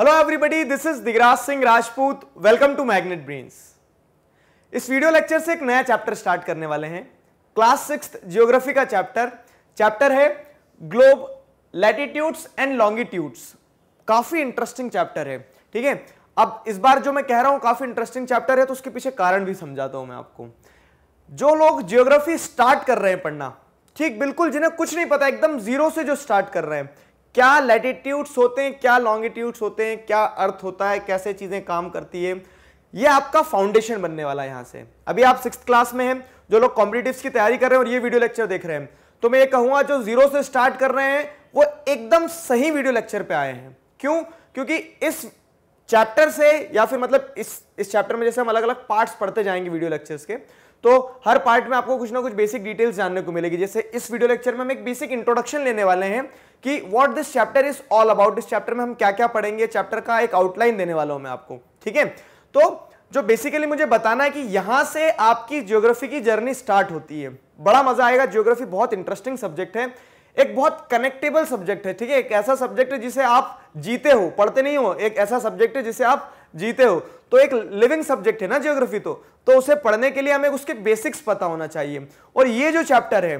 hello everybody this is Digraj Singh Rajput welcome to magnet brains इस video lecture से एक नया चैप्टर स्टार्ट करने वाले हैं क्लास सिक्स जियोग्राफी का चैप्टर चैप्टर है ग्लोब लैटिट्यूड्स एंड लॉन्गिट्यूड्स काफ़ी इंटरेस्टिंग चैप्टर है ठीक है अब इस बार जो मैं कह रहा हूं काफ़ी इंटरेस्टिंग चैप्टर है तो उसके पीछे कारण भी समझाता हूं मैं आपको जो लोग जियोग्राफी स्टार्ट कर रहे हैं पढ़ना ठीक बिल्कुल जिन्हें कुछ नहीं पता एकदम जीरो से जो स्टार्ट कर रहे हैं क्या लेटिट्यूड्स होते हैं क्या लॉन्गिट्यूड्स होते हैं क्या अर्थ होता है कैसे चीज़ें काम करती है ये आपका फाउंडेशन बनने वाला है यहां से अभी आप सिक्स क्लास में हैं जो लोग कॉम्पिटेटिव की तैयारी कर रहे हैं और ये वीडियो लेक्चर देख रहे हैं तो मैं ये कहूंगा जो जीरो से स्टार्ट कर रहे हैं वो एकदम सही वीडियो लेक्चर पे आए हैं क्यों क्योंकि इस चैप्टर से या फिर मतलब इस इस चैप्टर में जैसे हम अलग अलग पार्ट्स पढ़ते जाएंगे वीडियो लेक्चर्स के तो हर पार्ट में आपको कुछ ना कुछ बेसिक डिटेल्स जानने को मिलेगी जैसे इस वीडियो लेक्चर में हम एक बेसिक इंट्रोडक्शन लेने वाले हैं कि what this chapter is all about इस चैप्टर में हम क्या क्या पढ़ेंगे चैप्टर का एक आउटलाइन देने वाला हूं मैं आपको ठीक है तो जो बेसिकली मुझे बताना है कि यहां से आपकी ज्योग्राफी की जर्नी स्टार्ट होती है बड़ा मजा आएगा ज्योग्राफी बहुत इंटरेस्टिंग सब्जेक्ट है एक बहुत कनेक्टेबल सब्जेक्ट है ठीक है एक ऐसा सब्जेक्ट है जिसे आप जीते हो पढ़ते नहीं हो एक ऐसा सब्जेक्ट है जिसे आप जीते हो तो एक लिविंग सब्जेक्ट है ना जियोग्राफी तो तो उसे पढ़ने के लिए हमें उसके बेसिक्स पता होना चाहिए और ये जो चैप्टर है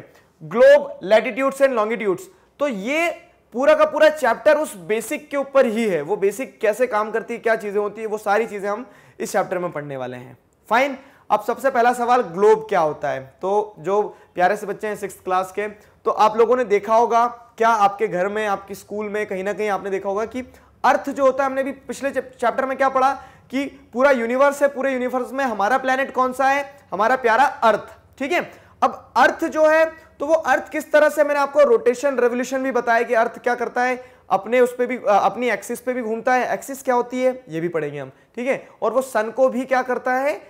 ग्लोब लैटिट्यूड्स एंड लॉन्गिट्यूड्स तो ये पूरा का पूरा चैप्टर उस बेसिक के ऊपर ही है वो बेसिक कैसे काम करती है क्या चीज़ें होती है वो सारी चीज़ें हम इस चैप्टर में पढ़ने वाले हैं फाइन अब सबसे पहला सवाल ग्लोब क्या होता है तो जो प्यारे से बच्चे हैं सिक्स क्लास के तो आप लोगों ने देखा होगा क्या आपके घर में आपके स्कूल में कहीं ना कहीं आपने देखा होगा कि अर्थ जो होता है हमने भी पिछले चैप्टर में क्या पढ़ा कि पूरा यूनिवर्स है पूरे यूनिवर्स में हमारा प्लेनेट कौन सा है हमारा प्यारा अर्थ ठीक है अब अर्थ जो है तो वो अर्थ किस तरह से मैंने आपको रोटेशन रेवोल्यूशन भी बताया कि अर्थ क्या करता है अपने उस पर भी अपनी एक्सिस पे भी घूमता है एक्सिस क्या होती है ये भी पढ़ेंगे हम ठीक है और वो सन को भी क्या करता है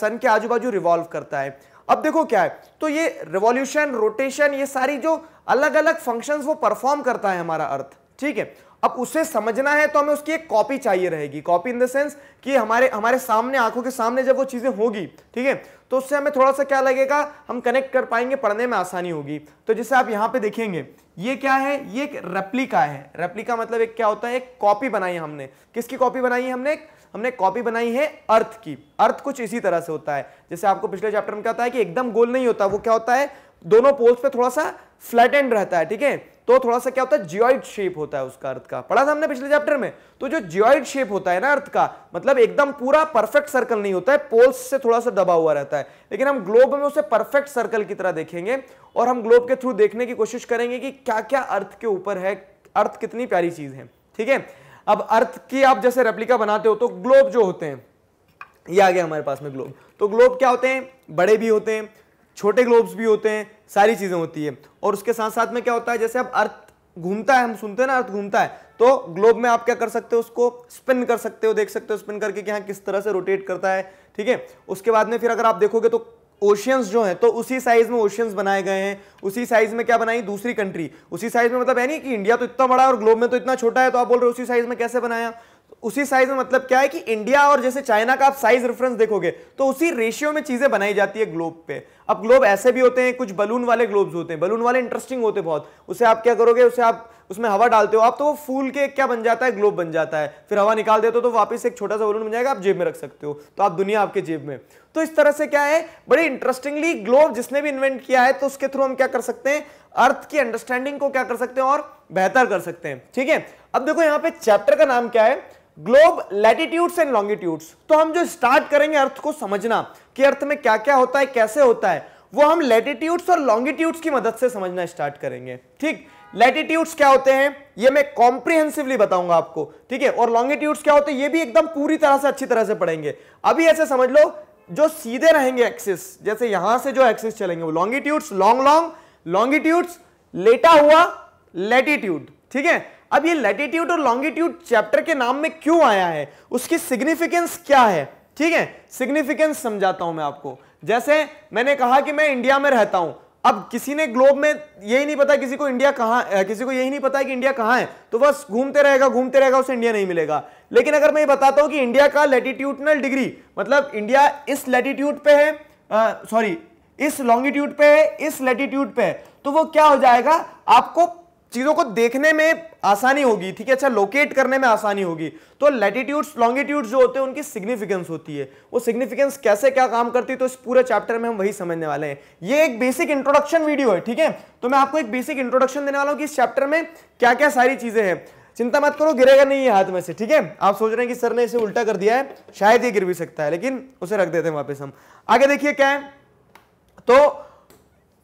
सन के आजू बाजू रिवॉल्व करता है अब देखो क्या है तो ये रिवॉल्यूशन रोटेशन ये सारी जो अलग अलग फंक्शंस वो परफॉर्म करता है हमारा अर्थ ठीक है अब उसे समझना है तो हमें उसकी एक कॉपी चाहिए रहेगी कॉपी इन द सेंस कि हमारे हमारे सामने आंखों के सामने जब वो चीज़ें होगी ठीक है तो उससे हमें थोड़ा सा क्या लगेगा हम कनेक्ट कर पाएंगे पढ़ने में आसानी होगी तो जैसे आप यहां पे देखेंगे ये क्या है ये एक रेप्लिका है रेप्लिका मतलब एक क्या होता है एक कॉपी बनाई हमने किसकी कॉपी बनाई है हमने हमने कॉपी बनाई है अर्थ की अर्थ कुछ इसी तरह से होता है जैसे आपको पिछले चैप्टर में क्या होता है कि एकदम गोल नहीं होता वो क्या होता है दोनों पोल्स पे थोड़ा सा फ्लैट एंड रहता है ठीक है तो थोड़ा सा क्या होता है जियोइड शेप होता है उसका अर्थ का पढ़ा था हमने पिछले चैप्टर में तो जो जियोइड शेप होता है ना अर्थ का मतलब एकदम पूरा परफेक्ट सर्कल नहीं होता है पोल्स से थोड़ा सा दबा हुआ रहता है लेकिन हम ग्लोब में उसे परफेक्ट सर्कल की तरह देखेंगे और हम ग्लोब के थ्रू देखने की कोशिश करेंगे कि क्या क्या अर्थ के ऊपर है अर्थ कितनी प्यारी चीज है ठीक है अब अर्थ की आप जैसे रेप्लिका बनाते हो तो ग्लोब जो होते हैं ये आ गया हमारे पास में ग्लोब तो ग्लोब क्या होते हैं बड़े भी होते हैं छोटे ग्लोब्स भी होते हैं सारी चीज़ें होती है और उसके साथ साथ में क्या होता है जैसे अब अर्थ घूमता है हम सुनते हैं ना अर्थ घूमता है तो ग्लोब में आप क्या कर सकते हो उसको स्पिन कर सकते हो देख सकते हो स्पिन करके कि हाँ किस तरह से रोटेट करता है ठीक है उसके बाद में फिर अगर आप देखोगे तो ओशियंस जो हैं तो उसी साइज में ओशियंस बनाए गए हैं उसी साइज में क्या बनाई दूसरी कंट्री उसी साइज में मतलब है नहीं कि इंडिया तो इतना बड़ा है और ग्लोब में तो इतना छोटा है तो आप बोल रहे हो उसी साइज में कैसे बनाया उसी साइज में मतलब क्या है कि इंडिया और जैसे चाइना का आप साइज रेफरेंस देखोगे तो उसी रेशियो में चीजें बनाई जाती है ग्लोब पे अब ग्लोब ऐसे भी होते हैं कुछ बलून वाले ग्लोब्स होते हैं बलून वाले इंटरेस्टिंग होते बहुत उसे आप क्या करोगे उसे आप उसमें हवा डालते हो आप तो वो फूल के क्या बन जाता है ग्लोब बन जाता है फिर हवा निकाल देते हो तो वापस एक छोटा सा बलून बन जाएगा आप जेब में रख सकते हो तो आप दुनिया आपके जेब में तो इस तरह से क्या है बड़े इंटरेस्टिंगली ग्लोब जिसने भी इन्वेंट किया है तो उसके थ्रू हम क्या कर सकते हैं अर्थ की अंडरस्टैंडिंग को क्या कर सकते हैं और बेहतर कर सकते हैं ठीक है अब देखो यहाँ पे चैप्टर का नाम क्या है ग्लोब लैटिट्यूड्स एंड लॉन्गिट्यूड्स तो हम जो स्टार्ट करेंगे अर्थ को समझना के अर्थ में क्या क्या होता है कैसे होता है वो हम लेटिट्यूड्स और लॉन्गिट्यूड्स की मदद से समझना स्टार्ट करेंगे ठीक लेटिट्यूड्स क्या होते हैं ये मैं कॉम्प्रिहेंसिवली बताऊंगा आपको ठीक है और लॉन्गिट्यूड्स क्या होते हैं ये भी एकदम पूरी तरह से अच्छी तरह से पढ़ेंगे अभी ऐसे समझ लो जो सीधे रहेंगे एक्सिस जैसे यहां से जो एक्सिस चलेंगे वो लॉन्गिट्यूड्स लॉन्ग लॉन्ग लॉन्गिट्यूड्स लेटा हुआ लेटिट्यूड ठीक है अब ये लेटिट्यूड और लॉन्गिट्यूड चैप्टर के नाम में क्यों आया है उसकी सिग्निफिकेंस क्या है ठीक है सिग्निफिकेंस समझाता हूं मैं आपको जैसे मैंने कहा कि मैं इंडिया में रहता हूं अब किसी ने ग्लोब में यही नहीं पता किसी को इंडिया कहां किसी को यही नहीं पता है कि इंडिया कहां है तो बस घूमते रहेगा घूमते रहेगा उसे इंडिया नहीं मिलेगा लेकिन अगर मैं ये बताता हूं कि इंडिया का लेटिट्यूडनल डिग्री मतलब इंडिया इस लेटिट्यूड पे है सॉरी इस लॉन्गिट्यूड पे है इस लेटिट्यूड पे है तो वो क्या हो जाएगा आपको चीजों को देखने में आसानी होगी ठीक है अच्छा लोकेट करने में आसानी होगी तो लैटिट्यूड्स लॉन्गिट्यूड्स जो होते हैं उनकी सिग्निफिकेंस होती है वो सिग्निफिकेंस कैसे क्या काम करती है तो इस पूरे चैप्टर में हम वही समझने वाले हैं ये एक बेसिक इंट्रोडक्शन वीडियो है ठीक है तो मैं आपको एक बेसिक इंट्रोडक्शन देने वाला हूँ कि इस चैप्टर में क्या क्या सारी चीजें हैं चिंता मत करो गिरेगा नहीं ये हाथ में से ठीक है आप सोच रहे हैं कि सर ने इसे उल्टा कर दिया है शायद ये गिर भी सकता है लेकिन उसे रख देते हैं वापस हम आगे देखिए क्या है तो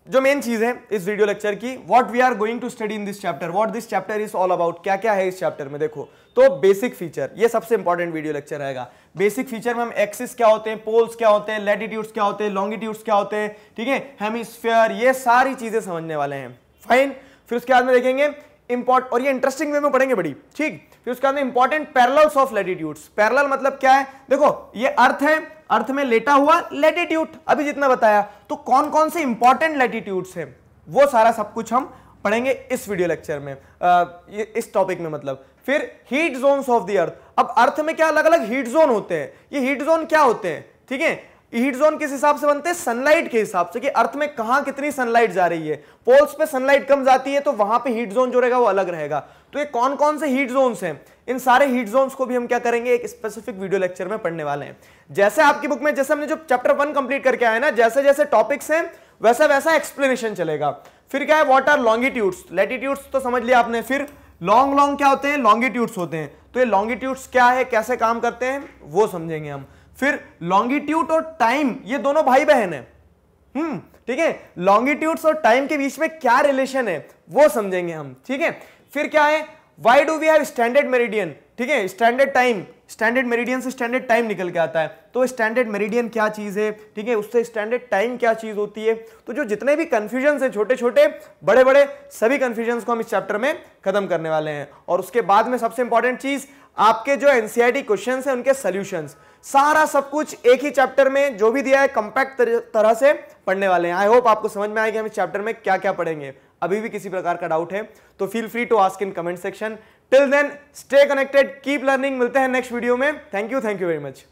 जो मेन चीज है इस वीडियो लेक्चर की what we are going to study in this chapter what this chapter is all about क्या क्या है इस चैप्टर में देखो तो बेसिक फीचर ये सबसे इंपॉर्टेंट वीडियो लेक्चर रहेगा बेसिक फीचर में हम एक्सिस क्या होते हैं पोल्स क्या होते हैं लेटिट्यूड्स क्या होते हैं लॉन्गिट्यूड्स क्या होते हैं ठीक है हेमिस्फेयर ये सारी चीजें समझने वाले हैं फाइन फिर उसके बाद में देखेंगे इंपॉर्ट और ये इंटरेस्टिंग वे में पढ़ेंगे बड़ी ठीक फिर उसके बाद में important parallels of latitudes parallel मतलब क्या है देखो ये अर्थ है अर्थ में लेटा हुआ लेटीट्यूड अभी जितना बताया तो कौन कौन से इंपॉर्टेंट लेटीट्यूड्स हैं वो सारा सब कुछ हम पढ़ेंगे इस वीडियो लेक्चर में आ, ये इस टॉपिक में मतलब फिर heat zone of the earth अब अर्थ में क्या अलग अलग हीट जोन होते हैं ये हीट जोन क्या होते हैं ठीक है हीट जोन किस हिसाब से बनते हैं सनलाइट के हिसाब से कि अर्थ में कहा कितनी सनलाइट जा रही है पोल्स पे सनलाइट कम जाती है तो वहां पे हीट जोन जो रहेगा वो अलग रहेगा तो ये कौन कौन से हीट जोन्स हैं इन सारे हीट जोन्स को भी हम क्या करेंगे एक स्पेसिफिक वीडियो लेक्चर में पढ़ने वाले हैं जैसे आपकी बुक में जैसे हमने जो चैप्टर वन कंप्लीट करके आया ना जैसे जैसे टॉपिक्स हैं वैसा वैसा एक्सप्लेनेशन चलेगा फिर क्या है वॉट आर लॉन्गिट्यूड्स लेटिट्यूड्स तो समझ लिया आपने फिर लॉन्ग लॉन्ग क्या होते हैं लॉन्गिट्यूड्स होते हैं तो ये लॉन्गिट्यूड्स क्या है कैसे काम करते हैं वो समझेंगे हम फिर लॉन्गिट्यूड और टाइम ये दोनों भाई बहन है हम्म ठीक है लॉन्गिट्यूड्स और टाइम के बीच में क्या रिलेशन है वो समझेंगे हम ठीक है फिर क्या है why do we have standard meridian ठीक है स्टैंडर्ड टाइम स्टैंडर्ड मेरिडियन से स्टैंडर्ड टाइम निकल के आता है तो स्टैंडर्ड मेरिडियन क्या चीज़ है ठीक है उससे स्टैंडर्ड टाइम क्या चीज़ होती है तो जो जितने भी कंफ्यूजन है छोटे छोटे बड़े बड़े सभी कंफ्यूजन को हम इस चैप्टर में खत्म करने वाले हैं और उसके बाद में सबसे इंपॉर्टेंट चीज़ आपके जो एनसीईआरटी क्वेश्चन है उनके सोल्यूशन सारा सब कुछ एक ही चैप्टर में जो भी दिया है कंपैक्ट तरह से पढ़ने वाले हैं आई होप आपको समझ में आएगा हम इस चैप्टर में क्या क्या पढ़ेंगे अभी भी किसी प्रकार का डाउट है तो feel free to ask in comment section till then stay connected keep learning मिलते हैं नेक्स्ट वीडियो में thank you thank you very much